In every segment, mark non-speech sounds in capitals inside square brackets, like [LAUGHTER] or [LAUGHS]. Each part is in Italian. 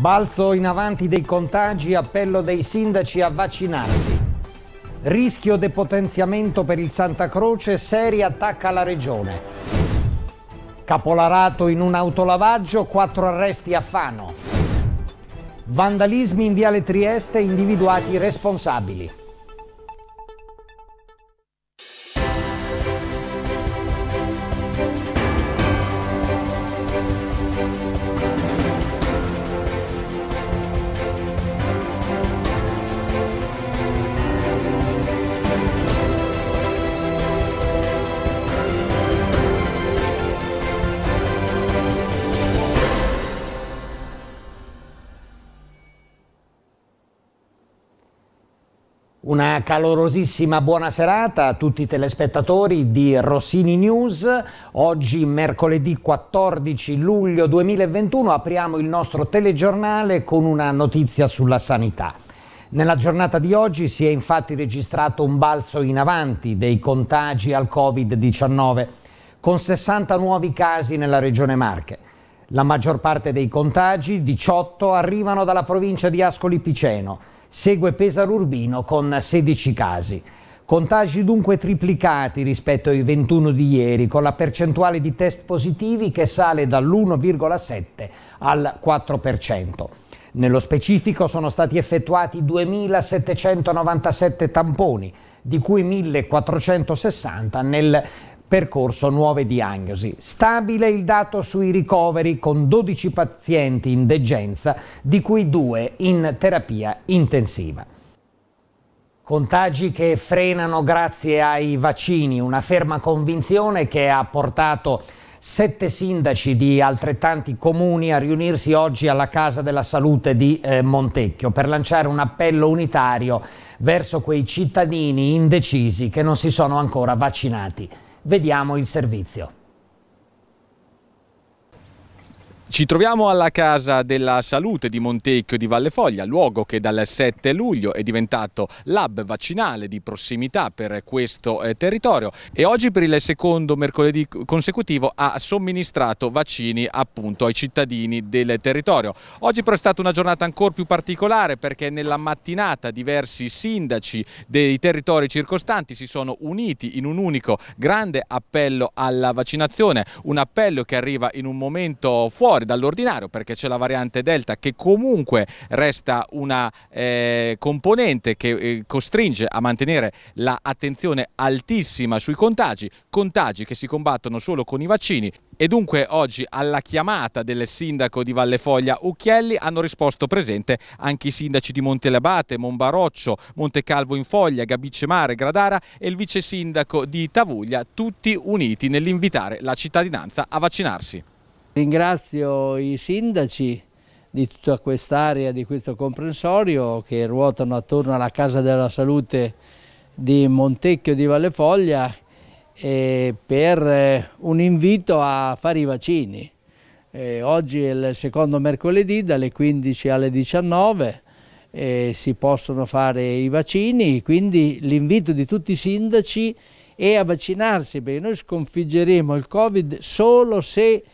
Balzo in avanti dei contagi, appello dei sindaci a vaccinarsi. Rischio depotenziamento per il Santa Croce, Seri attacca la regione. Capolarato in un autolavaggio, quattro arresti a Fano. Vandalismi in Viale Trieste, individuati responsabili. Una calorosissima buona serata a tutti i telespettatori di Rossini News. Oggi mercoledì 14 luglio 2021 apriamo il nostro telegiornale con una notizia sulla sanità. Nella giornata di oggi si è infatti registrato un balzo in avanti dei contagi al Covid-19 con 60 nuovi casi nella regione Marche. La maggior parte dei contagi, 18, arrivano dalla provincia di Ascoli Piceno Segue Pesaro Urbino con 16 casi. Contagi dunque triplicati rispetto ai 21 di ieri, con la percentuale di test positivi che sale dall'1,7 al 4%. Nello specifico sono stati effettuati 2.797 tamponi, di cui 1.460 nel percorso nuove diagnosi. Stabile il dato sui ricoveri con 12 pazienti in degenza, di cui due in terapia intensiva. Contagi che frenano grazie ai vaccini, una ferma convinzione che ha portato sette sindaci di altrettanti comuni a riunirsi oggi alla Casa della Salute di eh, Montecchio per lanciare un appello unitario verso quei cittadini indecisi che non si sono ancora vaccinati. Vediamo il servizio. Ci troviamo alla Casa della Salute di Montecchio di Vallefoglia, luogo che dal 7 luglio è diventato l'hub vaccinale di prossimità per questo eh, territorio e oggi per il secondo mercoledì consecutivo ha somministrato vaccini appunto ai cittadini del territorio. Oggi però è stata una giornata ancora più particolare perché nella mattinata diversi sindaci dei territori circostanti si sono uniti in un unico grande appello alla vaccinazione, un appello che arriva in un momento fuori fuori dall'ordinario perché c'è la variante Delta che comunque resta una eh, componente che eh, costringe a mantenere l'attenzione la altissima sui contagi, contagi che si combattono solo con i vaccini e dunque oggi alla chiamata del sindaco di Valle Foglia Ucchielli hanno risposto presente anche i sindaci di Montelabate, Monbaroccio, Montecalvo in Foglia, Gabicemare, Gradara e il vice sindaco di Tavuglia, tutti uniti nell'invitare la cittadinanza a vaccinarsi. Ringrazio i sindaci di tutta quest'area, di questo comprensorio che ruotano attorno alla Casa della Salute di Montecchio di Valle Foglia eh, per eh, un invito a fare i vaccini. Eh, oggi è il secondo mercoledì dalle 15 alle 19 eh, si possono fare i vaccini, quindi l'invito di tutti i sindaci è a vaccinarsi perché noi sconfiggeremo il Covid solo se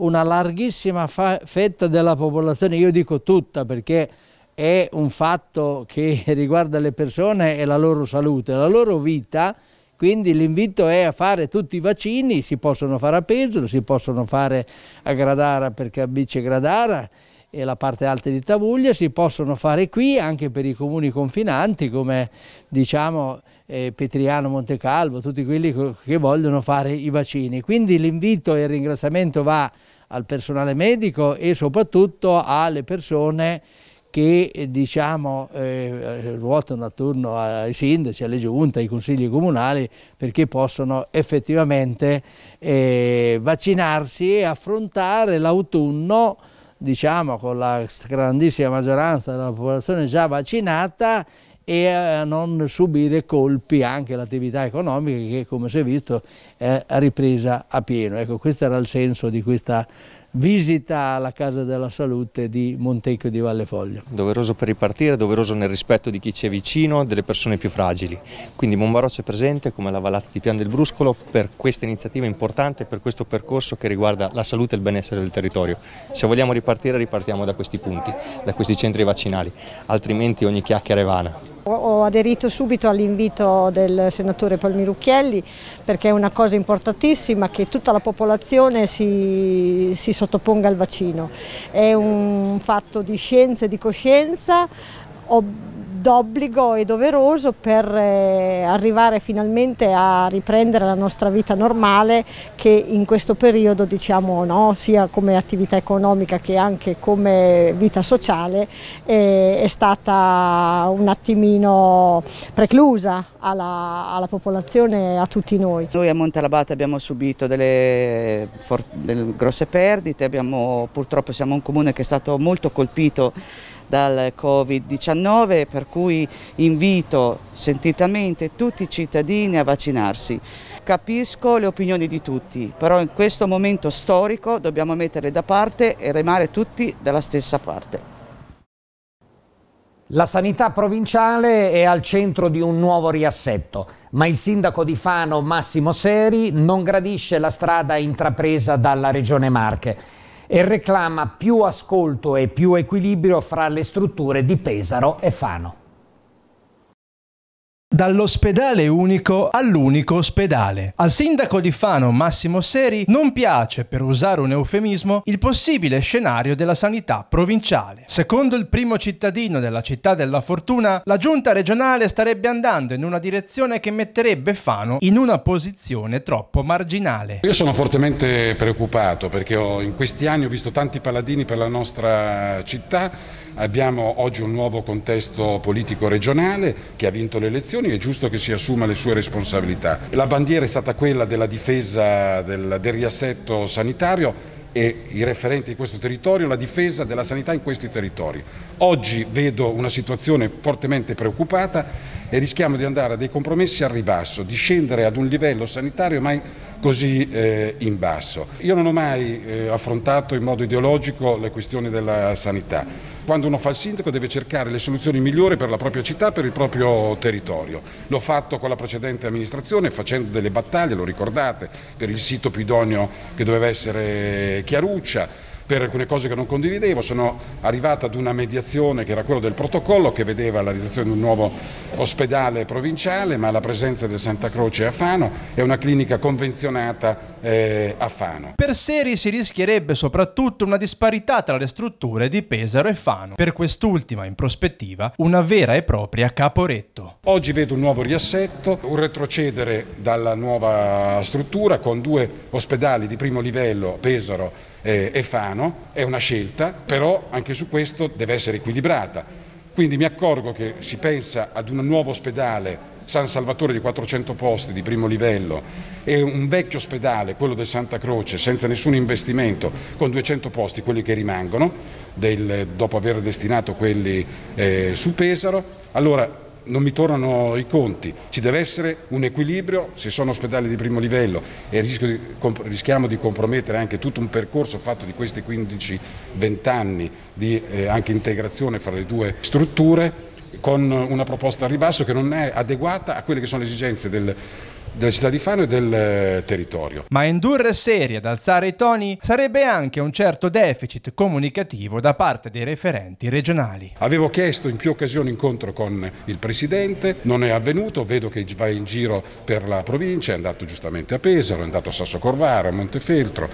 una larghissima fetta della popolazione, io dico tutta perché è un fatto che [LAUGHS] riguarda le persone e la loro salute, la loro vita, quindi l'invito è a fare tutti i vaccini, si possono fare a Pesaro, si possono fare a Gradara perché a Bice Gradara e la parte alta di Tavuglia, si possono fare qui anche per i comuni confinanti come diciamo eh, Petriano, Montecalvo, tutti quelli che vogliono fare i vaccini. Quindi l'invito e il ringraziamento va a al personale medico e soprattutto alle persone che eh, diciamo, eh, ruotano attorno ai sindaci, alle giunte, ai consigli comunali perché possono effettivamente eh, vaccinarsi e affrontare l'autunno diciamo, con la grandissima maggioranza della popolazione già vaccinata e a non subire colpi anche l'attività economica che come si è visto è ripresa a pieno. Ecco, questo era il senso di questa visita alla Casa della Salute di Montecchio di Vallefoglio. Doveroso per ripartire, doveroso nel rispetto di chi ci è vicino, delle persone più fragili. Quindi Monbaroccio è presente come la Valata di Pian del Bruscolo per questa iniziativa importante, per questo percorso che riguarda la salute e il benessere del territorio. Se vogliamo ripartire, ripartiamo da questi punti, da questi centri vaccinali, altrimenti ogni chiacchiera è vana ho aderito subito all'invito del senatore Palmirucchielli perché è una cosa importantissima che tutta la popolazione si, si sottoponga al vaccino. È un fatto di scienza e di coscienza, ho d'obbligo e doveroso per eh, arrivare finalmente a riprendere la nostra vita normale che in questo periodo diciamo no, sia come attività economica che anche come vita sociale è stata un attimino preclusa alla, alla popolazione e a tutti noi. Noi a Montalabate abbiamo subito delle, delle grosse perdite, abbiamo, purtroppo siamo un comune che è stato molto colpito dal Covid-19, per cui invito sentitamente tutti i cittadini a vaccinarsi. Capisco le opinioni di tutti, però in questo momento storico dobbiamo mettere da parte e remare tutti dalla stessa parte. La sanità provinciale è al centro di un nuovo riassetto, ma il sindaco di Fano Massimo Seri non gradisce la strada intrapresa dalla Regione Marche e reclama più ascolto e più equilibrio fra le strutture di Pesaro e Fano. Dall'ospedale unico all'unico ospedale. Al sindaco di Fano Massimo Seri non piace, per usare un eufemismo, il possibile scenario della sanità provinciale. Secondo il primo cittadino della città della fortuna, la giunta regionale starebbe andando in una direzione che metterebbe Fano in una posizione troppo marginale. Io sono fortemente preoccupato perché ho, in questi anni ho visto tanti paladini per la nostra città abbiamo oggi un nuovo contesto politico regionale che ha vinto le elezioni, è giusto che si assuma le sue responsabilità. La bandiera è stata quella della difesa del, del riassetto sanitario e i referenti di questo territorio, la difesa della sanità in questi territori. Oggi vedo una situazione fortemente preoccupata e rischiamo di andare a dei compromessi al ribasso, di scendere ad un livello sanitario mai così eh, in basso. Io non ho mai eh, affrontato in modo ideologico le questioni della sanità. Quando uno fa il sindaco deve cercare le soluzioni migliori per la propria città, per il proprio territorio. L'ho fatto con la precedente amministrazione facendo delle battaglie, lo ricordate, per il sito più idoneo che doveva essere Chiaruccia, per alcune cose che non condividevo, sono arrivato ad una mediazione che era quella del protocollo che vedeva la realizzazione di un nuovo ospedale provinciale, ma la presenza del Santa Croce a Fano è una clinica convenzionata eh, a Fano. Per Seri si rischierebbe soprattutto una disparità tra le strutture di Pesaro e Fano, per quest'ultima in prospettiva una vera e propria caporetto. Oggi vedo un nuovo riassetto, un retrocedere dalla nuova struttura con due ospedali di primo livello, Pesaro eh, e Fano, è una scelta, però anche su questo deve essere equilibrata. Quindi mi accorgo che si pensa ad un nuovo ospedale San Salvatore di 400 posti di primo livello e un vecchio ospedale, quello del Santa Croce, senza nessun investimento, con 200 posti, quelli che rimangono, del, dopo aver destinato quelli eh, su Pesaro, allora non mi tornano i conti, ci deve essere un equilibrio, se sono ospedali di primo livello e di, rischiamo di compromettere anche tutto un percorso fatto di questi 15-20 anni di eh, anche integrazione fra le due strutture con una proposta a ribasso che non è adeguata a quelle che sono le esigenze del della città di Fano e del eh, territorio. Ma indurre serie ad alzare i toni sarebbe anche un certo deficit comunicativo da parte dei referenti regionali. Avevo chiesto in più occasioni incontro con il Presidente, non è avvenuto, vedo che va in giro per la provincia, è andato giustamente a Pesaro, è andato a Sasso Corvara, a Montefeltro,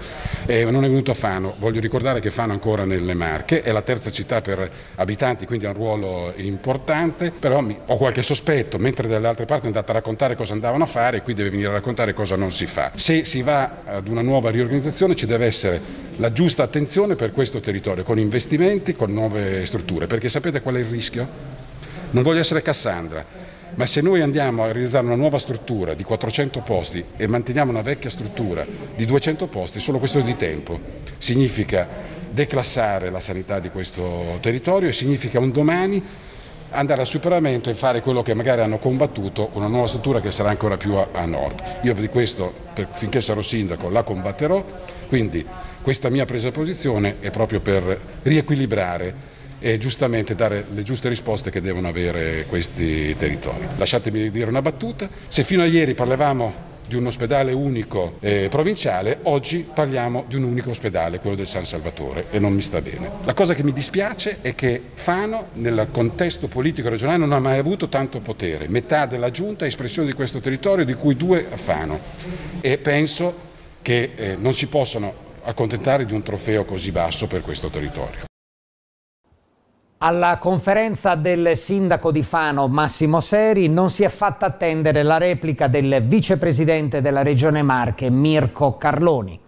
eh, non è venuto a Fano. Voglio ricordare che Fano è ancora nelle Marche, è la terza città per abitanti, quindi ha un ruolo importante, però ho qualche sospetto, mentre dalle altre parti è andata a raccontare cosa andavano a fare, qui deve venire a raccontare cosa non si fa. Se si va ad una nuova riorganizzazione ci deve essere la giusta attenzione per questo territorio, con investimenti, con nuove strutture, perché sapete qual è il rischio? Non voglio essere Cassandra, ma se noi andiamo a realizzare una nuova struttura di 400 posti e manteniamo una vecchia struttura di 200 posti, solo questo di tempo significa declassare la sanità di questo territorio e significa un domani andare al superamento e fare quello che magari hanno combattuto, una nuova struttura che sarà ancora più a, a nord. Io di questo, per, finché sarò sindaco, la combatterò, quindi questa mia presa posizione è proprio per riequilibrare e giustamente dare le giuste risposte che devono avere questi territori. Lasciatemi dire una battuta, se fino a ieri parlavamo di un ospedale unico eh, provinciale, oggi parliamo di un unico ospedale, quello del San Salvatore, e non mi sta bene. La cosa che mi dispiace è che Fano, nel contesto politico regionale, non ha mai avuto tanto potere. Metà della giunta è espressione di questo territorio, di cui due a Fano. E penso che eh, non si possano accontentare di un trofeo così basso per questo territorio. Alla conferenza del sindaco di Fano Massimo Seri non si è fatta attendere la replica del vicepresidente della regione Marche Mirko Carloni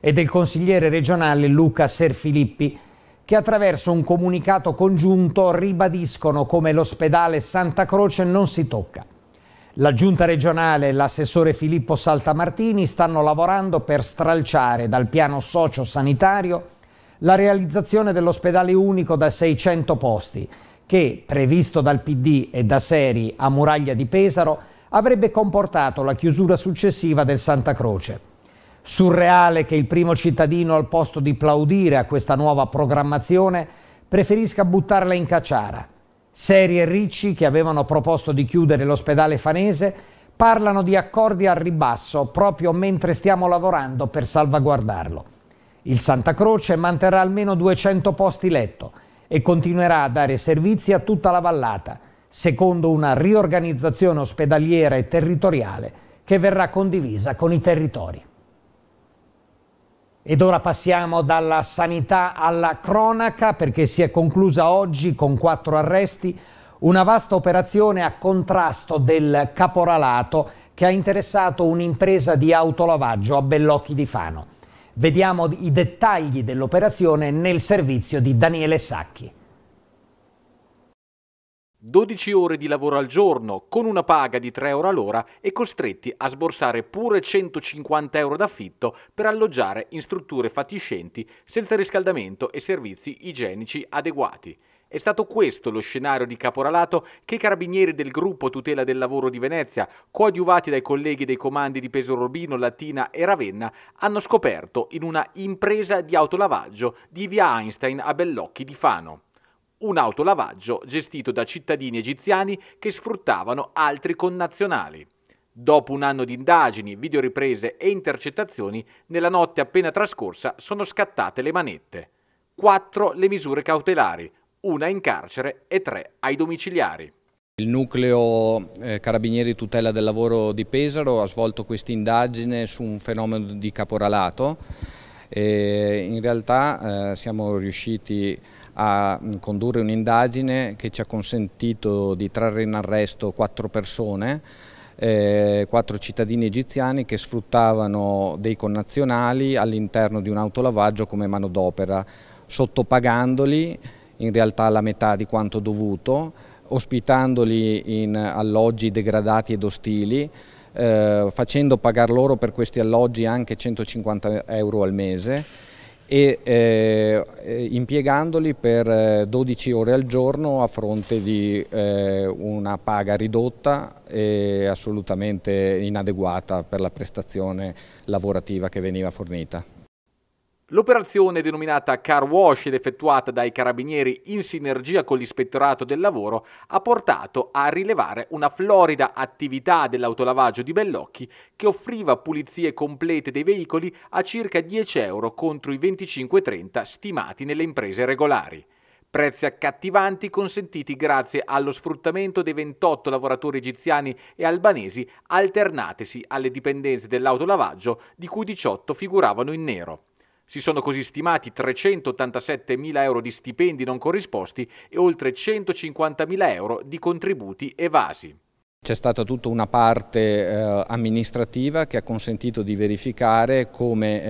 e del consigliere regionale Luca Serfilippi che attraverso un comunicato congiunto ribadiscono come l'ospedale Santa Croce non si tocca. La giunta regionale e l'assessore Filippo Saltamartini stanno lavorando per stralciare dal piano socio-sanitario la realizzazione dell'ospedale unico da 600 posti, che, previsto dal PD e da Seri a Muraglia di Pesaro, avrebbe comportato la chiusura successiva del Santa Croce. Surreale che il primo cittadino, al posto di plaudire a questa nuova programmazione, preferisca buttarla in cacciara. Seri e Ricci, che avevano proposto di chiudere l'ospedale fanese, parlano di accordi al ribasso proprio mentre stiamo lavorando per salvaguardarlo. Il Santa Croce manterrà almeno 200 posti letto e continuerà a dare servizi a tutta la vallata, secondo una riorganizzazione ospedaliera e territoriale che verrà condivisa con i territori. Ed ora passiamo dalla sanità alla cronaca perché si è conclusa oggi con quattro arresti una vasta operazione a contrasto del caporalato che ha interessato un'impresa di autolavaggio a Bellocchi di Fano. Vediamo i dettagli dell'operazione nel servizio di Daniele Sacchi. 12 ore di lavoro al giorno, con una paga di 3 euro all'ora e costretti a sborsare pure 150 euro d'affitto per alloggiare in strutture fatiscenti senza riscaldamento e servizi igienici adeguati. È stato questo lo scenario di caporalato che i carabinieri del gruppo Tutela del Lavoro di Venezia, coadiuvati dai colleghi dei comandi di Pesorobino, Latina e Ravenna, hanno scoperto in una impresa di autolavaggio di via Einstein a Bellocchi di Fano. Un autolavaggio gestito da cittadini egiziani che sfruttavano altri connazionali. Dopo un anno di indagini, videoriprese e intercettazioni, nella notte appena trascorsa sono scattate le manette. Quattro le misure cautelari, una in carcere e tre ai domiciliari. Il nucleo eh, Carabinieri Tutela del Lavoro di Pesaro ha svolto questa indagine su un fenomeno di caporalato. E in realtà eh, siamo riusciti a mm, condurre un'indagine che ci ha consentito di trarre in arresto quattro persone, eh, quattro cittadini egiziani che sfruttavano dei connazionali all'interno di un autolavaggio come manodopera, sottopagandoli in realtà la metà di quanto dovuto, ospitandoli in alloggi degradati ed ostili, eh, facendo pagare loro per questi alloggi anche 150 euro al mese e eh, impiegandoli per 12 eh, ore al giorno a fronte di eh, una paga ridotta e assolutamente inadeguata per la prestazione lavorativa che veniva fornita. L'operazione denominata car wash ed effettuata dai carabinieri in sinergia con l'ispettorato del lavoro ha portato a rilevare una florida attività dell'autolavaggio di Bellocchi che offriva pulizie complete dei veicoli a circa 10 euro contro i 25,30 stimati nelle imprese regolari. Prezzi accattivanti consentiti grazie allo sfruttamento dei 28 lavoratori egiziani e albanesi alternatesi alle dipendenze dell'autolavaggio di cui 18 figuravano in nero. Si sono così stimati 387.000 euro di stipendi non corrisposti e oltre 150.000 euro di contributi evasi. C'è stata tutta una parte eh, amministrativa che ha consentito di verificare come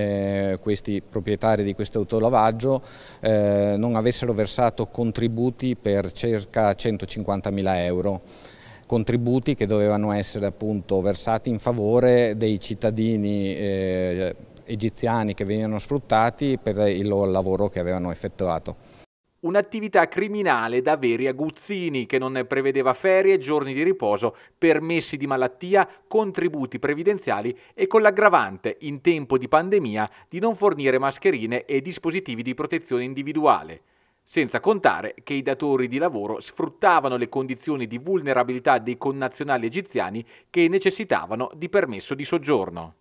eh, questi proprietari di questo autolavaggio eh, non avessero versato contributi per circa 150.000 euro contributi che dovevano essere appunto versati in favore dei cittadini eh, egiziani che venivano sfruttati per il loro lavoro che avevano effettuato. Un'attività criminale da veri aguzzini che non prevedeva ferie, giorni di riposo, permessi di malattia, contributi previdenziali e con l'aggravante, in tempo di pandemia, di non fornire mascherine e dispositivi di protezione individuale. Senza contare che i datori di lavoro sfruttavano le condizioni di vulnerabilità dei connazionali egiziani che necessitavano di permesso di soggiorno.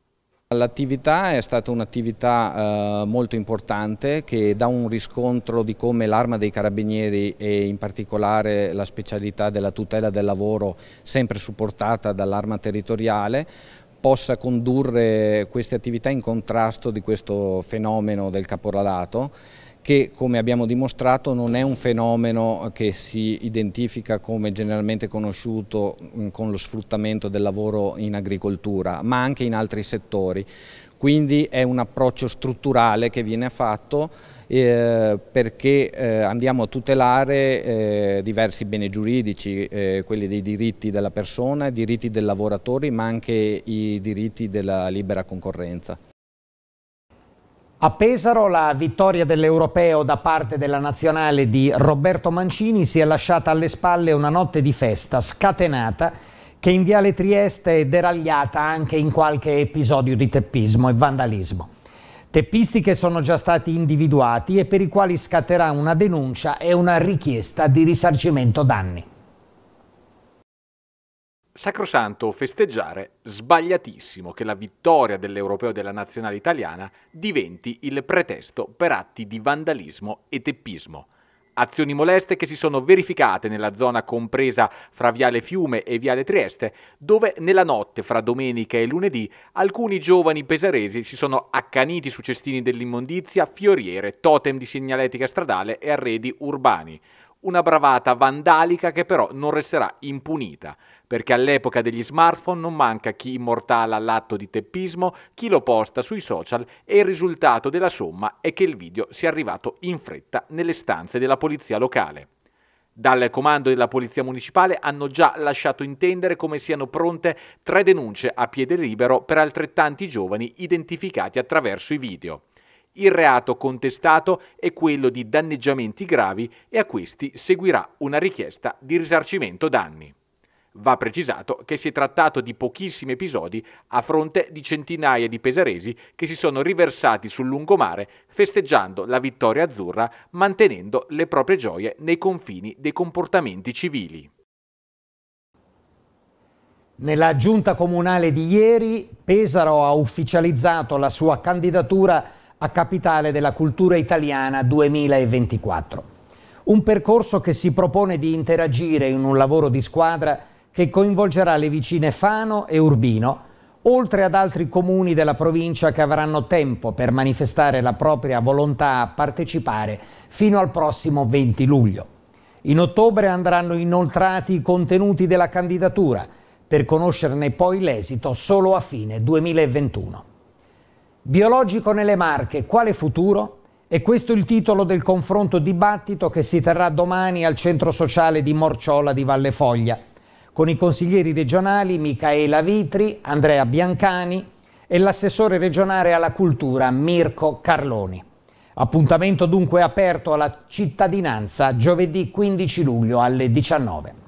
L'attività è stata un'attività eh, molto importante che dà un riscontro di come l'arma dei carabinieri e in particolare la specialità della tutela del lavoro sempre supportata dall'arma territoriale possa condurre queste attività in contrasto di questo fenomeno del caporalato che come abbiamo dimostrato non è un fenomeno che si identifica come generalmente conosciuto mm, con lo sfruttamento del lavoro in agricoltura, ma anche in altri settori. Quindi è un approccio strutturale che viene fatto eh, perché eh, andiamo a tutelare eh, diversi beni giuridici, eh, quelli dei diritti della persona, i diritti del lavoratore, ma anche i diritti della libera concorrenza. A Pesaro la vittoria dell'Europeo da parte della nazionale di Roberto Mancini si è lasciata alle spalle una notte di festa scatenata che in Viale Trieste è deragliata anche in qualche episodio di teppismo e vandalismo. Teppisti che sono già stati individuati e per i quali scatterà una denuncia e una richiesta di risarcimento danni sacrosanto festeggiare, sbagliatissimo che la vittoria dell'Europeo della nazionale italiana diventi il pretesto per atti di vandalismo e teppismo. Azioni moleste che si sono verificate nella zona compresa fra Viale Fiume e Viale Trieste, dove nella notte fra domenica e lunedì alcuni giovani pesaresi si sono accaniti su cestini dell'immondizia, fioriere, totem di segnaletica stradale e arredi urbani. Una bravata vandalica che però non resterà impunita, perché all'epoca degli smartphone non manca chi immortala l'atto di teppismo, chi lo posta sui social e il risultato della somma è che il video sia arrivato in fretta nelle stanze della polizia locale. Dal comando della Polizia Municipale hanno già lasciato intendere come siano pronte tre denunce a piede libero per altrettanti giovani identificati attraverso i video. Il reato contestato è quello di danneggiamenti gravi e a questi seguirà una richiesta di risarcimento danni. Va precisato che si è trattato di pochissimi episodi a fronte di centinaia di pesaresi che si sono riversati sul lungomare festeggiando la vittoria azzurra mantenendo le proprie gioie nei confini dei comportamenti civili. Nella giunta comunale di ieri Pesaro ha ufficializzato la sua candidatura a Capitale della Cultura Italiana 2024. Un percorso che si propone di interagire in un lavoro di squadra che coinvolgerà le vicine Fano e Urbino, oltre ad altri comuni della provincia che avranno tempo per manifestare la propria volontà a partecipare fino al prossimo 20 luglio. In ottobre andranno inoltrati i contenuti della candidatura per conoscerne poi l'esito solo a fine 2021. Biologico nelle Marche, quale futuro? E questo è il titolo del confronto dibattito che si terrà domani al centro sociale di Morciola di Valle Foglia, con i consiglieri regionali Micaela Vitri, Andrea Biancani e l'assessore regionale alla cultura Mirko Carloni. Appuntamento dunque aperto alla cittadinanza giovedì 15 luglio alle 19.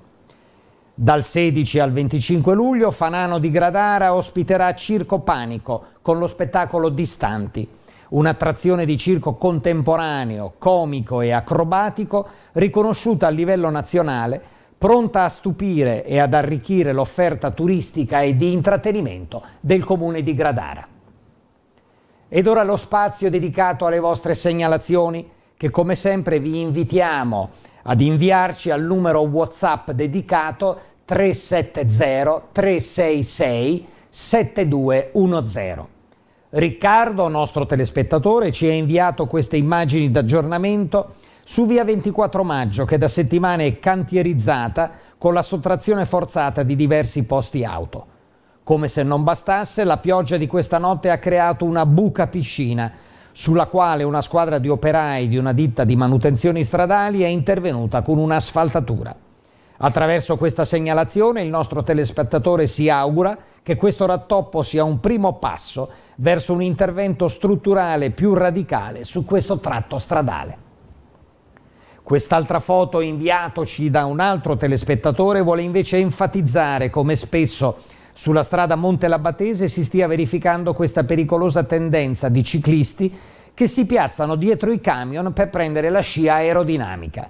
Dal 16 al 25 luglio Fanano di Gradara ospiterà Circo Panico con lo spettacolo Distanti, un'attrazione di circo contemporaneo, comico e acrobatico riconosciuta a livello nazionale, pronta a stupire e ad arricchire l'offerta turistica e di intrattenimento del comune di Gradara. Ed ora lo spazio dedicato alle vostre segnalazioni che come sempre vi invitiamo ad inviarci al numero WhatsApp dedicato 370 366 7210. Riccardo, nostro telespettatore, ci ha inviato queste immagini d'aggiornamento su via 24 maggio che da settimane è cantierizzata con la sottrazione forzata di diversi posti auto. Come se non bastasse, la pioggia di questa notte ha creato una buca piscina sulla quale una squadra di operai di una ditta di manutenzioni stradali è intervenuta con un'asfaltatura. Attraverso questa segnalazione il nostro telespettatore si augura che questo rattoppo sia un primo passo verso un intervento strutturale più radicale su questo tratto stradale. Quest'altra foto inviatoci da un altro telespettatore vuole invece enfatizzare come spesso sulla strada Monte Labbatese si stia verificando questa pericolosa tendenza di ciclisti che si piazzano dietro i camion per prendere la scia aerodinamica.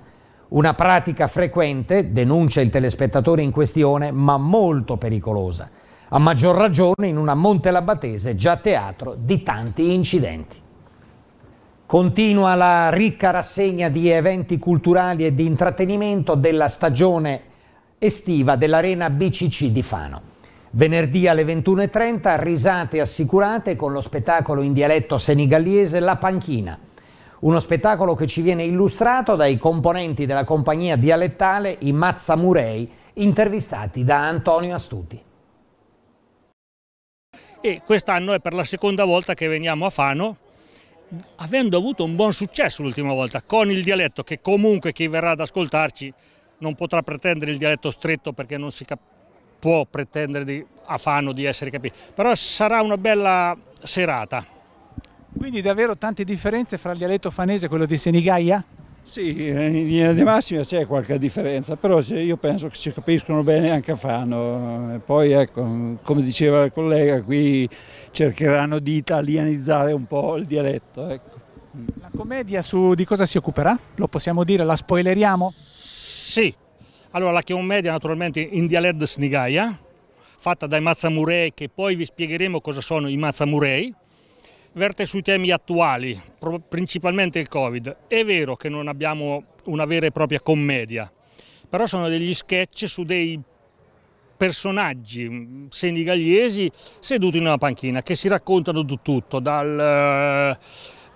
Una pratica frequente, denuncia il telespettatore in questione, ma molto pericolosa. A maggior ragione in una Monte Labbatese già teatro di tanti incidenti. Continua la ricca rassegna di eventi culturali e di intrattenimento della stagione estiva dell'Arena BCC di Fano. Venerdì alle 21.30 risate assicurate con lo spettacolo in dialetto senigallese La Panchina, uno spettacolo che ci viene illustrato dai componenti della compagnia dialettale I Mazza Murei, intervistati da Antonio Astuti. E quest'anno è per la seconda volta che veniamo a Fano, avendo avuto un buon successo l'ultima volta con il dialetto che comunque chi verrà ad ascoltarci non potrà pretendere il dialetto stretto perché non si, capisce può pretendere di, a di essere capito, però sarà una bella serata. Quindi davvero tante differenze fra il dialetto fanese e quello di Senigaia? Sì, eh, in linea di massima c'è qualche differenza, però io penso che si capiscono bene anche a Fano. Eh, poi ecco, come diceva il collega, qui cercheranno di italianizzare un po' il dialetto. Ecco. La commedia su di cosa si occuperà? Lo possiamo dire? La spoileriamo? Sì, allora la Chiomedia naturalmente in dialetto snigaia, fatta dai Mazzamurei che poi vi spiegheremo cosa sono i Mazzamurei, verte sui temi attuali, principalmente il Covid. È vero che non abbiamo una vera e propria commedia, però sono degli sketch su dei personaggi mm, senigaliesi seduti in una panchina che si raccontano di tutto, dal,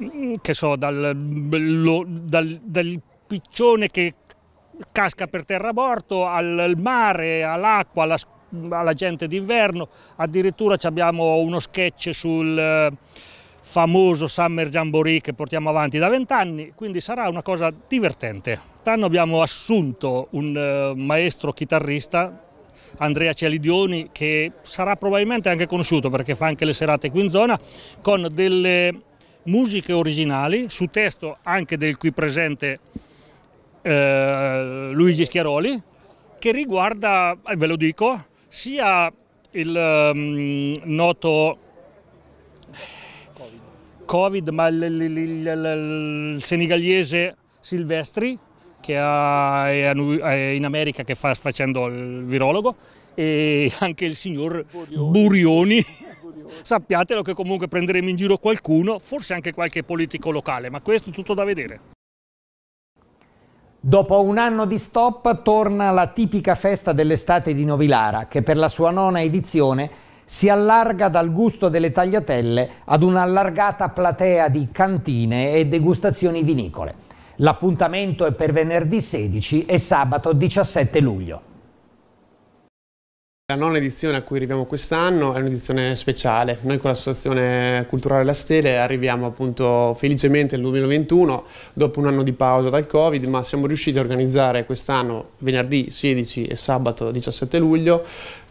mm, so, dal, dal, dal piccione che casca per terra morto, al, al mare, all'acqua, alla, alla, gente d'inverno, addirittura abbiamo uno sketch sul eh, famoso Summer Jamboree che portiamo avanti da vent'anni, quindi sarà una cosa divertente. Quest'anno abbiamo assunto un eh, maestro chitarrista Andrea Cialidioni, che sarà probabilmente anche conosciuto perché fa anche le serate qui in zona, con delle musiche originali su testo anche del qui presente eh, Luigi Schiaroli che riguarda, eh, ve lo dico, sia il um, noto Covid, COVID ma il, il, il, il, senigaliese Silvestri che ha, è in America che fa facendo il virologo e anche il signor Burioni. Burioni. Sappiatelo che comunque prenderemo in giro qualcuno, forse anche qualche politico locale, ma questo è tutto da vedere. Dopo un anno di stop torna la tipica festa dell'estate di Novilara, che per la sua nona edizione si allarga dal gusto delle tagliatelle ad un'allargata platea di cantine e degustazioni vinicole. L'appuntamento è per venerdì 16 e sabato 17 luglio. La nona edizione a cui arriviamo quest'anno è un'edizione speciale. Noi con l'associazione culturale La Stele arriviamo appunto felicemente nel 2021 dopo un anno di pausa dal Covid, ma siamo riusciti a organizzare quest'anno venerdì 16 e sabato 17 luglio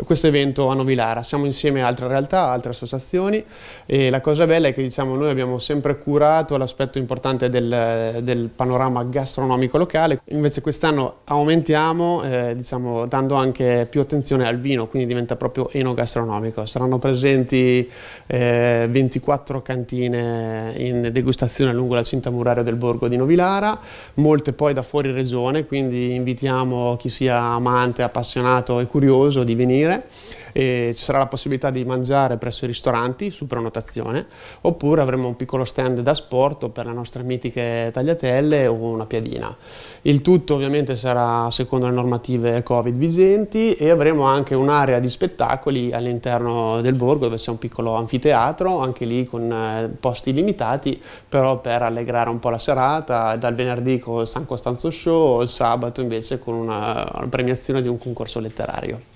questo evento a Novilara. Siamo insieme a altre realtà, altre associazioni e la cosa bella è che diciamo noi abbiamo sempre curato l'aspetto importante del, del, panorama gastronomico locale. Invece quest'anno aumentiamo, eh, diciamo, dando anche più attenzione al vino quindi diventa proprio enogastronomico. Saranno presenti eh, 24 cantine in degustazione lungo la cinta muraria del borgo di Novilara, molte poi da fuori regione, quindi invitiamo chi sia amante, appassionato e curioso di venire e ci sarà la possibilità di mangiare presso i ristoranti su prenotazione oppure avremo un piccolo stand da sport per le nostre mitiche tagliatelle o una piadina. Il tutto ovviamente sarà secondo le normative Covid vigenti e avremo anche un'area di spettacoli all'interno del borgo dove c'è un piccolo anfiteatro, anche lì con eh, posti limitati, però per allegrare un po' la serata, dal venerdì con San Costanzo Show, il sabato invece con una premiazione di un concorso letterario.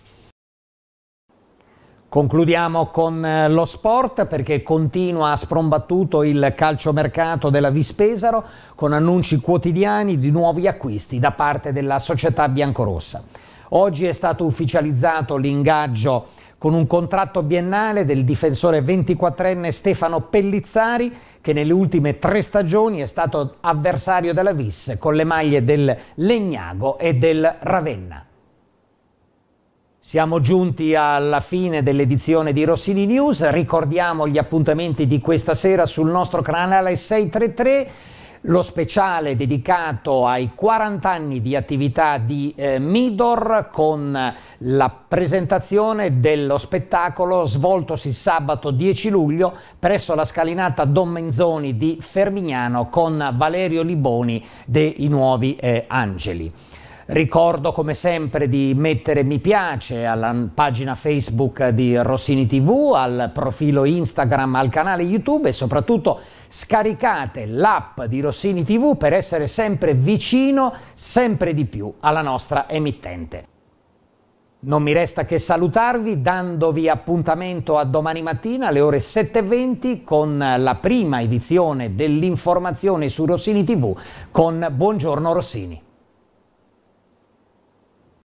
Concludiamo con eh, lo sport perché continua a sprombattuto il calciomercato della Vispesaro con annunci quotidiani di nuovi acquisti da parte della società biancorossa. Oggi è stato ufficializzato l'ingaggio con un contratto biennale del difensore 24enne Stefano Pellizzari che nelle ultime tre stagioni è stato avversario della Vis con le maglie del Legnago e del Ravenna. Siamo giunti alla fine dell'edizione di Rossini News, ricordiamo gli appuntamenti di questa sera sul nostro canale 633, lo speciale dedicato ai 40 anni di attività di eh, Midor con la presentazione dello spettacolo svoltosi sabato 10 luglio presso la scalinata Don Menzoni di Fermignano con Valerio Liboni dei Nuovi eh, Angeli. Ricordo come sempre di mettere mi piace alla pagina Facebook di Rossini TV, al profilo Instagram, al canale YouTube e soprattutto scaricate l'app di Rossini TV per essere sempre vicino, sempre di più alla nostra emittente. Non mi resta che salutarvi dandovi appuntamento a domani mattina alle ore 7.20 con la prima edizione dell'informazione su Rossini TV con Buongiorno Rossini.